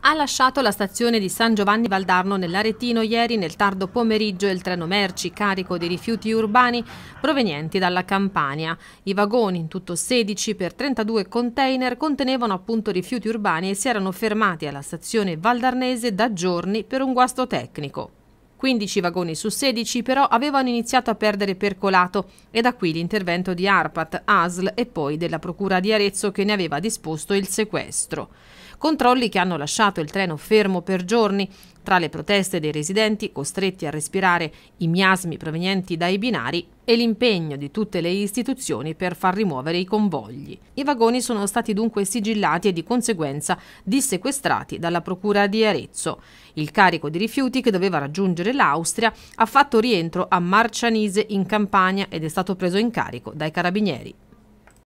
Ha lasciato la stazione di San Giovanni Valdarno nell'Aretino ieri nel tardo pomeriggio il treno merci carico di rifiuti urbani provenienti dalla Campania. I vagoni, in tutto 16 per 32 container, contenevano appunto rifiuti urbani e si erano fermati alla stazione valdarnese da giorni per un guasto tecnico. 15 vagoni su 16 però avevano iniziato a perdere percolato e da qui l'intervento di ARPAT, ASL e poi della Procura di Arezzo che ne aveva disposto il sequestro controlli che hanno lasciato il treno fermo per giorni, tra le proteste dei residenti costretti a respirare i miasmi provenienti dai binari e l'impegno di tutte le istituzioni per far rimuovere i convogli. I vagoni sono stati dunque sigillati e di conseguenza dissequestrati dalla Procura di Arezzo. Il carico di rifiuti che doveva raggiungere l'Austria ha fatto rientro a Marcianise in Campania ed è stato preso in carico dai carabinieri.